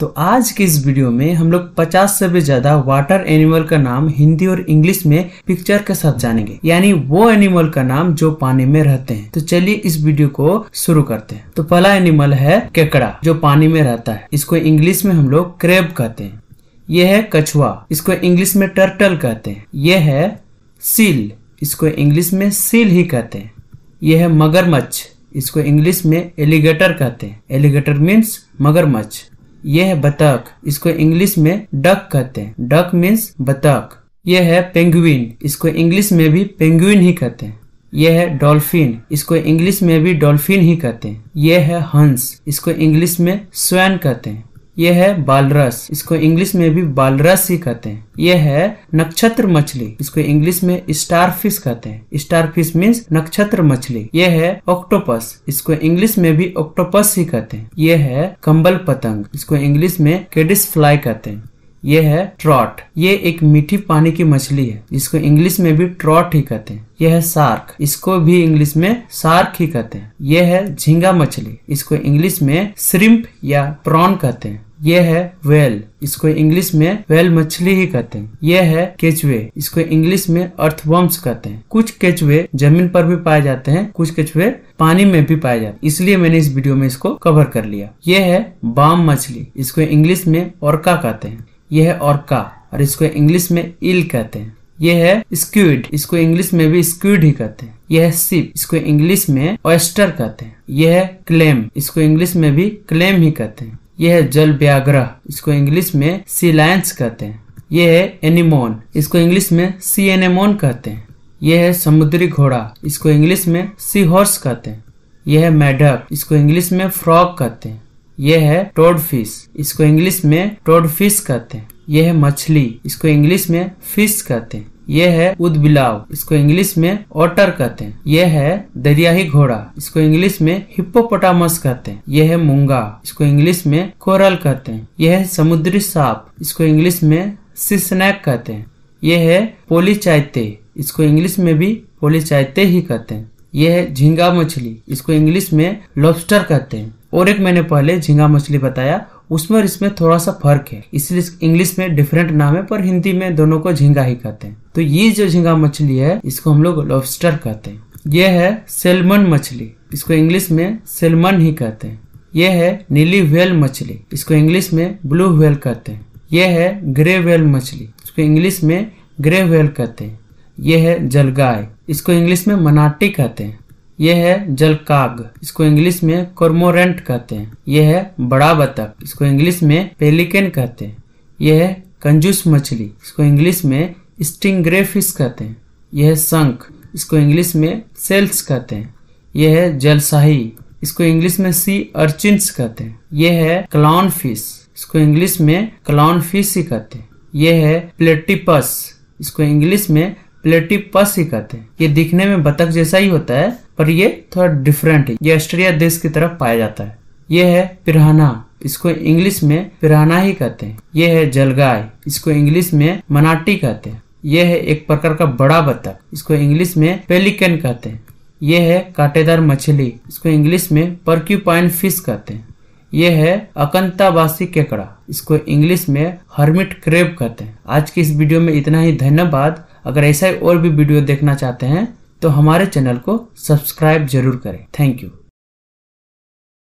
तो आज के इस वीडियो में हम लोग 50 से भी ज्यादा वाटर एनिमल का नाम हिंदी और इंग्लिश में पिक्चर के साथ जानेंगे यानी वो एनिमल का नाम जो पानी में रहते हैं तो चलिए इस वीडियो को शुरू करते हैं तो पहला एनिमल है केकड़ा जो पानी में रहता है इसको इंग्लिश में हम लोग क्रेब कहते हैं यह है कछुआ इसको इंग्लिश में टर्टल कहते हैं यह है सील इसको इंग्लिश में सील ही कहते हैं यह है मगरमच्छ इसको इंग्लिश में एलिगेटर कहते हैं एलिगेटर मीन्स मगरमच्छ यह बतख इसको इंग्लिश में डक कहते हैं डक मीन्स बतख यह है पेंगुइन इसको इंग्लिश में भी पेंगुइन ही कहते हैं यह है डॉल्फिन इसको इंग्लिश में भी डॉल्फिन ही कहते हैं यह है हंस इसको इंग्लिश में स्वैन कहते हैं ये है बालरस इसको इंग्लिश में भी बालरस ही कहते हैं ये है नक्षत्र मछली इसको इंग्लिश में स्टार फिश कहते हैं स्टार फिश मीन्स नक्षत्र मछली ये है ऑक्टोपस इसको इंग्लिश में भी ऑक्टोपस ही कहते हैं ये है कंबल पतंग इसको इंग्लिश में केडिस फ्लाई कहते हैं ये है ट्रॉट ये एक मीठी पानी की मछली है जिसको इंग्लिश में भी ट्रॉट ही कहते हैं यह है सार्क इसको भी इंग्लिश में सार्क ही कहते हैं यह है झींगा मछली इसको इंग्लिश में श्रिम्प या प्रॉन कहते हैं यह है वेल इसको इंग्लिश में वेल मछली ही कहते हैं यह है केचुए इसको इंग्लिश में अर्थवर्म्स कहते हैं कुछ केचुए जमीन पर भी पाए जाते हैं कुछ केचुए पानी में भी पाए जाते हैं इसलिए मैंने इस वीडियो में इसको कवर कर लिया यह है बाम मछली इसको इंग्लिश में औरका कहते हैं यह है का और इसको इंग्लिश में इल कहते हैं यह है स्क्विड इसको इंग्लिश में भी स्क्विड ही कहते हैं यह है सिप इसको इंग्लिश में ऑयस्टर कहते हैं यह है क्लेम इसको इंग्लिश में भी क्लेम ही कहते हैं यह है जल व्याग्रह इसको इंग्लिश में सीलायंस कहते हैं यह है एनिमोन इसको इंग्लिश में सी एनेमोन कहते हैं यह है समुद्री घोड़ा इसको इंग्लिश में सी हॉर्स कहते हैं यह है मैडक इसको इंग्लिश में फ्रॉग कहते हैं यह है टोड फिश इसको इंग्लिश में टोड फिश कहते हैं यह है मछली इसको इंग्लिश में फिश कहते हैं यह है उदबिलाव इसको इंग्लिश में ऑटर कहते हैं यह है दरियाही घोड़ा इसको इंग्लिश में हिप्पोपोटामस कहते हैं यह है मूंगा इसको इंग्लिश में कोरल कहते हैं यह है समुद्री सांप इसको इंग्लिश में सिस्नैक कहते हैं यह है पोलीचाइते इसको इंग्लिश में भी पोलीचाइते ही कहते हैं यह है झींगा मछली इसको इंग्लिश में लॉबस्टर कहते हैं और एक मैंने पहले झींगा मछली बताया उसमें और इसमें थोड़ा सा फर्क है इसलिए इंग्लिश में डिफरेंट नाम है पर हिंदी में दोनों को झींगा ही कहते हैं तो ये जो झींगा मछली है इसको हम लोग लॉबस्टर कहते हैं यह है सेलमन मछली इसको इंग्लिश में सेलमन ही कहते हैं यह है नीली व्हेल मछली इसको इंग्लिश में ब्लू व्हेल कहते हैं यह है ग्रे व्हेल मछली इसको इंग्लिश में ग्रे व्हेल कहते हैं यह है जलगाय इसको इंग्लिश में मनाटी कहते हैं ये है जलकाग इसको इंग्लिश में कर्मोरेंट कहते हैं ये है बड़ा बतख इसको इंग्लिश में पेलिकन कहते हैं यह है कंजूस मछली इसको इंग्लिश में स्टिंग फिश कहते हैं यह है शंख इसको इंग्लिश में सेल्स कहते हैं यह है जलशाही इसको इंग्लिश में सी अर्चिन्स कहते हैं यह है क्लाउन फिश इसको इंग्लिश में क्लाउन फिश ही कहते हैं यह है प्लेटिपस इसको इंग्लिश में प्लेटिपस ही कहते हैं ये दिखने में बतख जैसा ही होता है पर ये थोड़ा डिफरेंट है ये ऑस्ट्रेलिया देश की तरफ पाया जाता है ये है पिराना इसको इंग्लिश में पिराना ही कहते हैं ये है जलगाय इसको इंग्लिश में मनाटी कहते हैं ये है एक प्रकार का बड़ा बतख इसको इंग्लिश में पेलिकन कहते हैं ये है काटेदार मछली इसको इंग्लिश में परक्यूपाइन फिश कहते हैं ये है अकंतावासी केकड़ा इसको इंग्लिश में हर्मिट क्रेब कहते हैं आज की इस वीडियो में इतना ही धन्यवाद अगर ऐसा ही और भी वीडियो देखना चाहते हैं तो हमारे चैनल को सब्सक्राइब जरूर करें थैंक यू